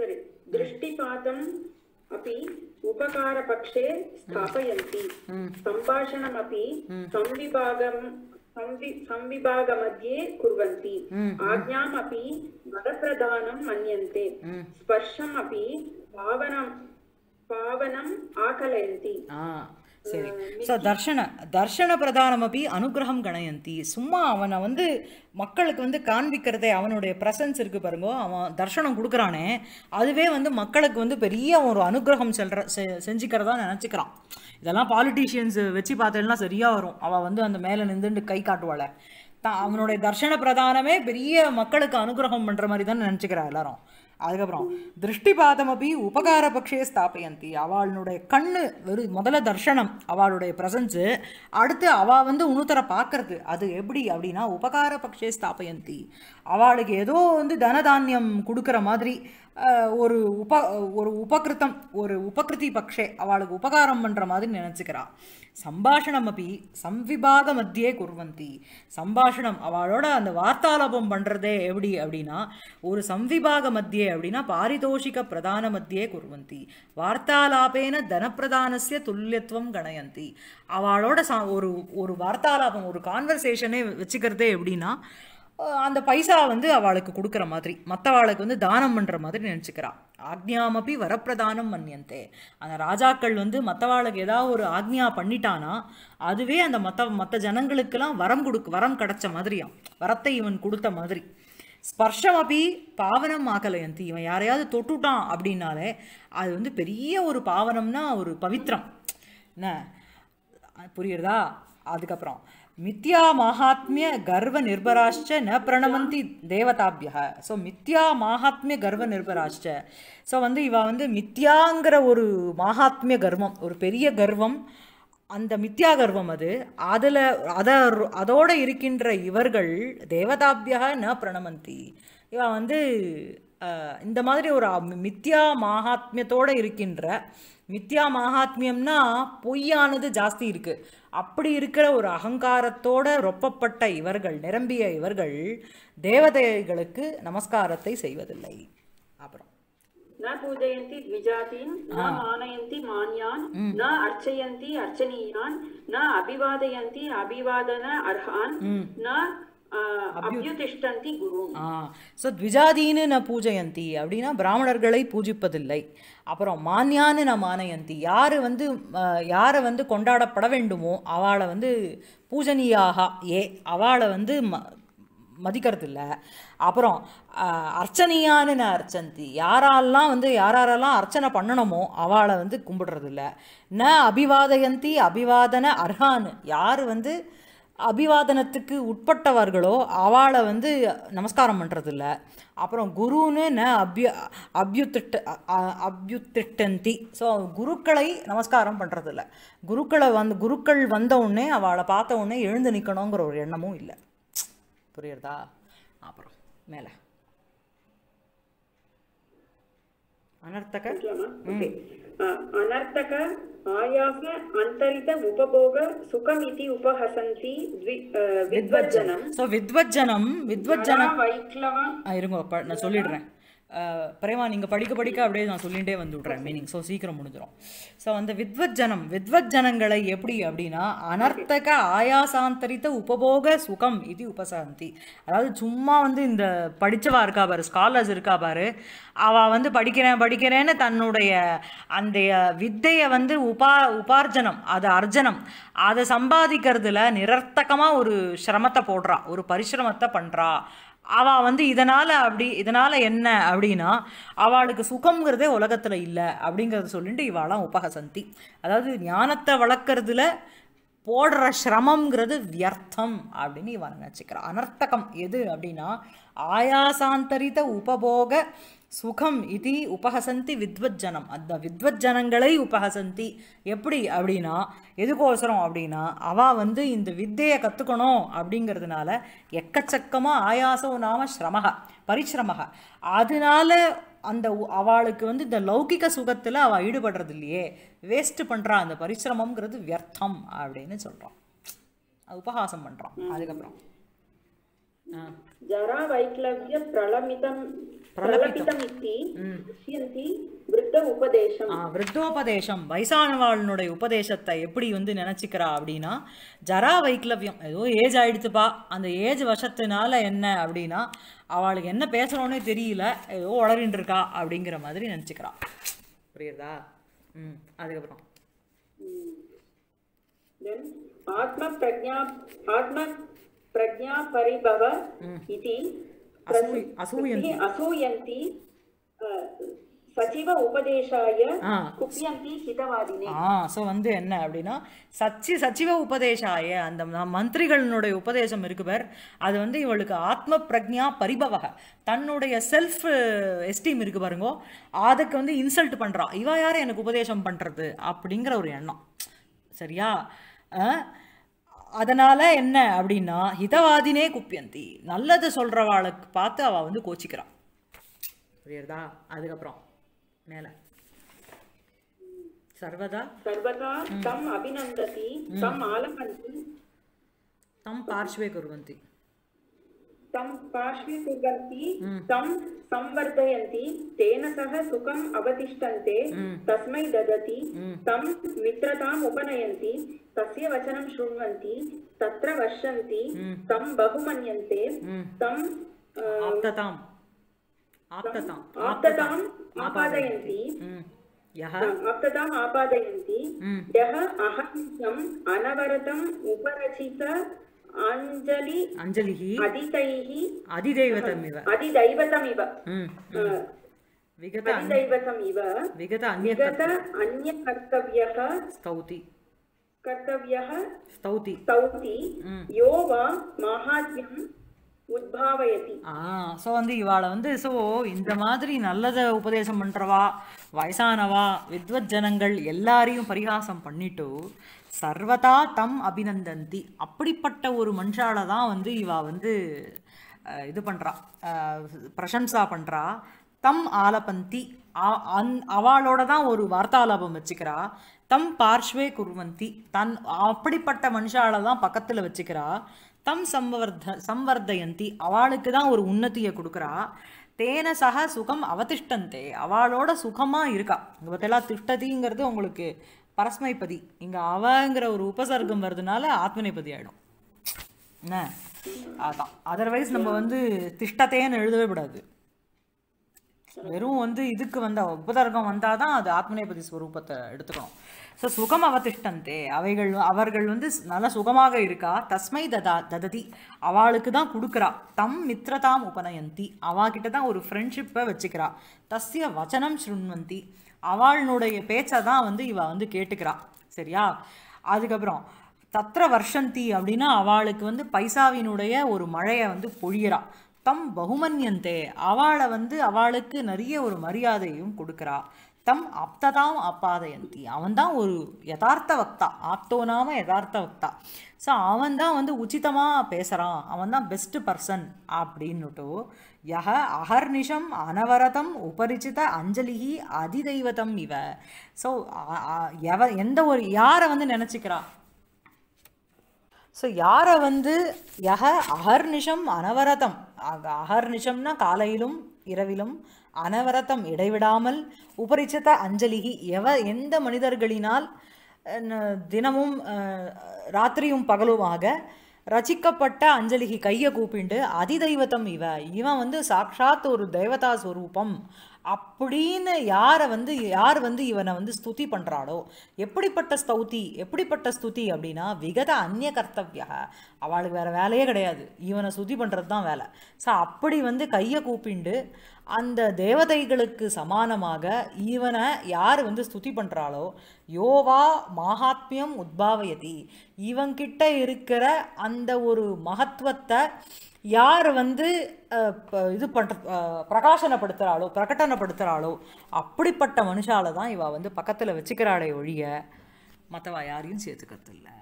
சரி दृष्टिपातम् अपि उपकारपक्षे स्थापयन्ति सम्भाषणमपि संविभागम् संविभागमध्ये कुर्वन्ति आज्ञामपि मदप्रधानं मन्यन्ते स्पर्शमपि भावनं पावनम् आकलयन्ति சரி ஸோ தர்ஷன தர்ஷன அப்படி அனுகிரகம் கணயந்தி சும்மா அவனை வந்து மக்களுக்கு வந்து காண்பிக்கிறதே அவனுடைய ப்ரசன்ஸ் இருக்கு பாருங்க அவன் தர்ஷனம் கொடுக்குறானே அதுவே வந்து மக்களுக்கு வந்து பெரிய ஒரு அனுகிரகம் செல்ற செஞ்சுக்கிறதா நினச்சிக்கிறான் இதெல்லாம் பாலிட்டிஷியன்ஸ் வச்சு பார்த்தேன்னா சரியாக வரும் அவள் வந்து அந்த மேலே நின்றுண்டு கை காட்டுவாள தான் அவனுடைய தர்ஷன பிரதானமே பெரிய மக்களுக்கு அனுகிரகம் பண்ணுற மாதிரி தான் நினச்சிக்கிறான் எல்லாரும் அதுக்கப்புறம் அப்படி உபகார பக்ஷே ஸ்தாபயந்தி அவளுடைய கண்ணு வெறும் முதல்ல தர்ஷனம் அவளுடைய பிரசன்ஸு அடுத்து அவள் வந்து உணுத்தரை பார்க்கறது அது எப்படி அப்படின்னா உபகார பக்ஷே ஸ்தாபயந்தி அவளுக்கு ஏதோ வந்து தனதானியம் கொடுக்குற மாதிரி ஒரு உப ஒரு உபகிருத்தம் ஒரு உபகிருதி பக்ஷே அவளுக்கு உபகாரம் பண்ணுற மாதிரி நினச்சிக்கிறா சம்பாஷணம் அப்படி சம்விபாக மத்தியே குர்வந்தி சம்பாஷணம் அவளோட அந்த வார்த்தாலாபம் பண்ணுறதே எப்படி அப்படின்னா ஒரு சம்விபாக மத்தியே அப்படின்னா பாரிதோஷிக பிரதான மத்தியே குர்வந்தி வார்த்தாலாபேன தனப்பிரதானசிய துல்லியத்துவம் கணயந்தி அவளோட ச ஒரு ஒரு வார்த்தாலாபம் ஒரு கான்வர்சேஷனே வச்சுக்கிறதே எப்படின்னா அந்த பைசா வந்து அவளுக்கு கொடுக்குற மாதிரி மற்றவாளுக்கு வந்து தானம் பண்ணுற மாதிரி நினச்சிக்கிறான் ஆக்ஞாமப்பி வரப்பிரதானம் மன்னியந்தே அந்த ராஜாக்கள் வந்து மற்றவாளுக்கு ஏதாவது ஒரு ஆக்ஞா பண்ணிட்டானா அதுவே அந்த மற்ற மற்ற ஜனங்களுக்கெல்லாம் வரம் கொடுக்கு வரம் கிடச்ச மாதிரியா வரத்தை இவன் கொடுத்த மாதிரி ஸ்பர்ஷம் அப்படி பாவனம் ஆகலையந்தி இவன் யாரையாவது தொட்டுட்டான் அப்படின்னாலே அது வந்து பெரிய ஒரு பாவனம்னா ஒரு பவித்திரம் என்ன புரியுறதா அதுக்கப்புறம் மித்யா மாஹாத்மிய கர்வ நிர்பராஷ்ட ந பிரணமந்தி தேவதாபியா ஸோ மித்யா மாஹாத்மிய கர்வ நிர்பராஷ்ட ஸோ வந்து இவ வந்து மித்யாங்கிற ஒரு மாஹாத்மிய கர்வம் ஒரு பெரிய கர்வம் அந்த மித்யா கர்வம் அது அதில் அதை அதோடு இருக்கின்ற இவர்கள் தேவதாபியா ந பிரணமந்தி இவ வந்து இந்த மாதிரி ஒரு மித்யா மாஹாத்மியத்தோடு இருக்கின்ற மித்யா மகாத்மியம்னா பொய்யானது ஜாஸ்தி இருக்கு அப்படி இருக்கிற ஒரு அகங்காரத்தோட ரொப்பப்பட்ட இவர்கள் நிரம்பிய இவர்கள் தேவதைகளுக்கு நமஸ்காரத்தை செய்வதில்லை அப்புறம் न पूजयन्ति द्विजातीन् த்விஜாதீன்னு அப்படின்னா பிராமணர்களை பூஜிப்பதில்லை அப்புறம் மான்யான்னு நான் மானயந்தி யார் வந்து யாரை வந்து கொண்டாடப்பட வேண்டுமோ அவளை வந்து பூஜனியாக ஏ அவளை வந்து ம மதிக்கிறது இல்லை அப்புறம் அர்ச்சனையான்னு அர்ச்சந்தி யாரெல்லாம் வந்து யாரெல்லாம் அர்ச்சனை பண்ணணுமோ அவளை வந்து கும்பிடுறது இல்லை ந அபிவாதயந்தி அபிவாதன அர்ஹான்னு யார் வந்து அபிவாதனத்துக்கு உட்பட்டவர்களோ அவளை வந்து நமஸ்காரம் பண்ணுறதில்ல அப்புறம் குருன்னு ந அபிய அபியுத்திட்ட அபியுத்திட்டந்தி ஸோ குருக்களை நமஸ்காரம் பண்ணுறதில்ல குருக்களை வந்து குருக்கள் வந்தவுடனே அவளை பார்த்த உடனே எழுந்து நிற்கணுங்கிற ஒரு எண்ணமும் இல்லை புரியுறதா அப்புறம் மேலே ಅನರ್ಥಕ ಅನರ್ಥಕ ಆಯಾಸ ಅಂತರಿತ ಉಪಭೋಗ ಸುಖಮಿತಿ ಉಪಹಸಂತಿ ವಿದ್ವಜ್ಜனம் ஸோ வித்வஜனம் வித்வஜனம் வைக்லவம் இருங்க நான் சொல்லிடுறேன் பிரேமா நீங்கள் படிக்க படிக்க அப்படியே நான் சொல்லிகிட்டே வந்து விட்றேன் மீனிங் ஸோ சீக்கிரம் முடிஞ்சிடும் ஸோ அந்த வித்வத் ஜனம் வித்வத் ஜனங்களை எப்படி அப்படின்னா அனர்த்தக ஆயாசாந்தரித்த உபபோக சுகம் இது உபசாந்தி அதாவது சும்மா வந்து இந்த படித்தவா இருக்கா பாரு ஸ்காலர்ஸ் இருக்கா பாரு அவள் வந்து படிக்கிறேன் படிக்கிறேன்னு தன்னுடைய அந்த வித்தையை வந்து உபா உபார்ஜனம் அது அர்ஜனம் அதை சம்பாதிக்கிறதுல நிரர்த்தகமாக ஒரு சிரமத்தை போடுறா ஒரு பரிசிரமத்தை பண்ணுறா அவள் வந்து இதனால் அப்படி இதனால் என்ன அப்படின்னா அவளுக்கு சுகங்கிறதே உலகத்தில் இல்லை அப்படிங்கிறத சொல்லிட்டு இவாளாம் உபகசந்தி அதாவது ஞானத்தை வளர்க்குறதுல போடுற சிரமங்கிறது வியர்த்தம் அப்படின்னு இவன் நினச்சிக்கிறான் அனர்த்தகம் எது அப்படின்னா ஆயாசாந்தரித உபபோக சுகம் இது உபஹசந்தி வித்வஜனம் அந்த வித்வஜனங்களை உபஹசந்தி எப்படி அப்படின்னா எதுக்கோசரம் அப்படின்னா அவள் வந்து இந்த வித்தையை கற்றுக்கணும் அப்படிங்கிறதுனால எக்கச்சக்கமாக ஆயாசம் நாம ஸ்ரமக பரிசிரமக அதனால அந்த அவளுக்கு வந்து இந்த லௌகிக சுகத்தில் அவள் ஈடுபடுறது இல்லையே வேஸ்ட்டு பண்ணுறான் அந்த பரிசிரமங்கிறது வியர்த்தம் அப்படின்னு சொல்கிறான் உபகாசம் பண்ணுறான் அதுக்கப்புறம் ஜரா வைக்லவ்ய பிரளமிதம் விருத்தோபதேசம் வயசானவாளனுடைய உபதேசத்தை எப்படி வந்து நினச்சிக்கிறா அப்படின்னா ஜரா வைக்லவியம் ஏதோ ஏஜ் ஆயிடுத்துப்பா அந்த ஏஜ் வருஷத்தினால என்ன அப்படின்னா அவளுக்கு என்ன பேசுகிறோன்னே தெரியல ஏதோ உளறின்னு இருக்கா அப்படிங்கிற மாதிரி நினச்சிக்கிறான் புரியுதா ம் அதுக்கப்புறம் then ஆத்ம பிரக்ஞா ஆத்ம பிரக்ஞா பரிபவ இதி அசூயந்தி அசூயந்தி சச்சிவ உபதேசாய ஆ ஸோ வந்து என்ன அப்படின்னா சச்சி சச்சிவ அந்த மந்திரிகளினுடைய உபதேசம் இருக்கு பேர் அது வந்து இவளுக்கு ஆத்ம பிரக்ஞா பரிபவக தன்னுடைய செல்ஃப் எஸ்டீம் இருக்கு பாருங்க அதுக்கு வந்து இன்சல்ட் பண்றா இவா யார எனக்கு உபதேசம் பண்றது அப்படிங்கிற ஒரு எண்ணம் சரியா அதனால என்ன அப்படின்னா ஹிதவாதினே குப்பியந்தி நல்லது சொல்றவாளுக்கு பார்த்து அவள் வந்து கோச்சிக்கிறான் புரியுறதா அதுக்கப்புறம் నేల సర్వదా సర్వదా తం అభినందతి తం ఆలపంతి తం పార్శ్వే కుర్వంతి తం పార్శ్వే కుర్వంతి తం సంవర్ధయంతి తేన సహ సుఖం అవతిష్టంతే తస్మై దదతి తం మిత్రతాం ఉపనయంతి తస్య వచనం శృణ్వంతి తత్ర వర్షంతి బహుమన్యంతే తం ఆప్తతాం आप्तताम् आप्तताम् आपादयन्ति यः आप्तताम् आपादयन्ति यः अहंसम् अनवरतम् उपरचित अञ्जलि अञ्जलिः अतितैः अधिदैवतमिव अधिदैवतमिव विगत अधिदैवतमिव विगत अन्य विगत अन्यकर्तव्यः स्तौति कर्तव्यः स्तौति स्तौति यो वा माहात्म्यं ஸோ வந்து இவாளை வந்து ஸோ இந்த மாதிரி நல்லதை உபதேசம் பண்ணுறவா வயசானவா வித்வத் ஜனங்கள் எல்லாரையும் பரிகாசம் பண்ணிட்டு சர்வதா தம் அபிநந்தந்தி அப்படிப்பட்ட ஒரு மனுஷால தான் வந்து இவா வந்து இது பண்ணுறா பிரசம்சா பண்ணுறா தம் ஆலபந்தி அந் அவளோட தான் ஒரு வார்த்தாலாபம் வச்சுக்கிறா தம் பார்ஷ்வே குர்வந்தி தன் அப்படிப்பட்ட மனுஷால தான் பக்கத்தில் வச்சுக்கிறா தம் சம்பவர்த சம்வர்தயந்தி அவளுக்கு தான் ஒரு உன்னத்தியை கொடுக்குறா தேன சக சுகம் அவதிஷ்டந்தே அவளோட சுகமாக இருக்கா இங்கே பார்த்தெல்லாம் திஷ்டதிங்கிறது உங்களுக்கு பரஸ்மைப்பதி இங்கே அவங்கிற ஒரு உபசர்க்கம் வருதுனால ஆத்மனைப்பதி ஆகிடும் என்ன அதான் அதர்வைஸ் நம்ம வந்து திஷ்டத்தேன்னு எழுதவே கூடாது வெறும் வந்து இதுக்கு வந்தா வந்தால் வந்தாதான் அது ஆத்மநேபதி ஸ்வரூபத்தை எடுத்துக்கணும் ஸோ சுகம் அவதிஷ்டந்தே அவைகள் அவர்கள் வந்து நல்லா சுகமாக இருக்கா தஸ்மை ததா தததி அவளுக்கு தான் கொடுக்குறா தம் மித்ரதாம் உபநயந்தி அவகிட்ட தான் ஒரு ஃப்ரெண்ட்ஷிப்பை வச்சுக்கிறா தஸ்ய வச்சனம் ஸ்ருண்வந்தி அவளுடைய பேச்சை தான் வந்து இவ வந்து கேட்டுக்கிறா சரியா அதுக்கப்புறம் தத்திர வருஷந்தி அப்படின்னா அவளுக்கு வந்து பைசாவினுடைய ஒரு மழையை வந்து பொழியிறா தம் பகுமன்யந்தே அவளை வந்து அவளுக்கு நிறைய ஒரு மரியாதையும் கொடுக்குறா தம் ஆப்ததாம் ஆப்பாதயந்தி அவன் தான் ஒரு யதார்த்த வக்தா ஆப்தோ நாம யதார்த்த வக்தா ஸோ அவன் தான் வந்து உச்சிதமாக பேசுகிறான் அவன் தான் பெஸ்ட் பர்சன் அப்படின்னுட்டு யஹ அகர்நிஷம் அனவரதம் உபரிச்சித அஞ்சலிகி அதிதெய்வதம் இவ ஸோ எவ எந்த ஒரு யாரை வந்து நினச்சிக்கிறா ஸோ யாரை வந்து யஹ அகர்நிஷம் அனவரதம் அகர்நிஷம்னா காலையிலும் இரவிலும் அனவரத்தம் இடைவிடாமல் உபரிச்சத அஞ்சலிகி எவ எந்த மனிதர்களினால் தினமும் ராத்திரியும் பகலுமாக ரசிக்கப்பட்ட அஞ்சலிகி கையை கூப்பிண்டு அதிதெய்வத்தம் இவ இவன் வந்து சாக்ஷாத் ஒரு தெய்வதா ஸ்வரூபம் அப்படின்னு யாரை வந்து யார் வந்து இவனை வந்து ஸ்துதி பண்ணுறாளோ எப்படிப்பட்ட ஸ்தௌதி எப்படிப்பட்ட ஸ்துதி அப்படின்னா விகத அந்நிய கர்த்தவியாக அவளுக்கு வேறு வேலையே கிடையாது இவனை ஸ்துதி பண்ணுறது தான் வேலை ஸோ அப்படி வந்து கையை கூப்பிண்டு அந்த தேவதைகளுக்கு சமானமாக இவனை யார் வந்து ஸ்துதி பண்ணுறாளோ யோவா மகாத்மியம் உத்பாவயதி இவங்கிட்ட இருக்கிற அந்த ஒரு மகத்துவத்தை யார் வந்து இது பண்ணுற பிரகாசனப்படுத்துகிறாளோ பிரகடனப்படுத்துகிறாளோ அப்படிப்பட்ட மனுஷால தான் இவள் வந்து பக்கத்தில் வச்சுக்கிறாளே ஒழிய மற்றவா யாரையும் சேர்த்துக்கிறது இல்லை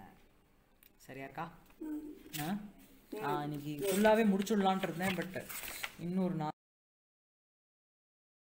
சரியா இருக்கா ஆ இன்னைக்கு ஃபுல்லாகவே முடிச்சுடலான்ட்டு இருந்தேன் பட் இன்னொரு நாள்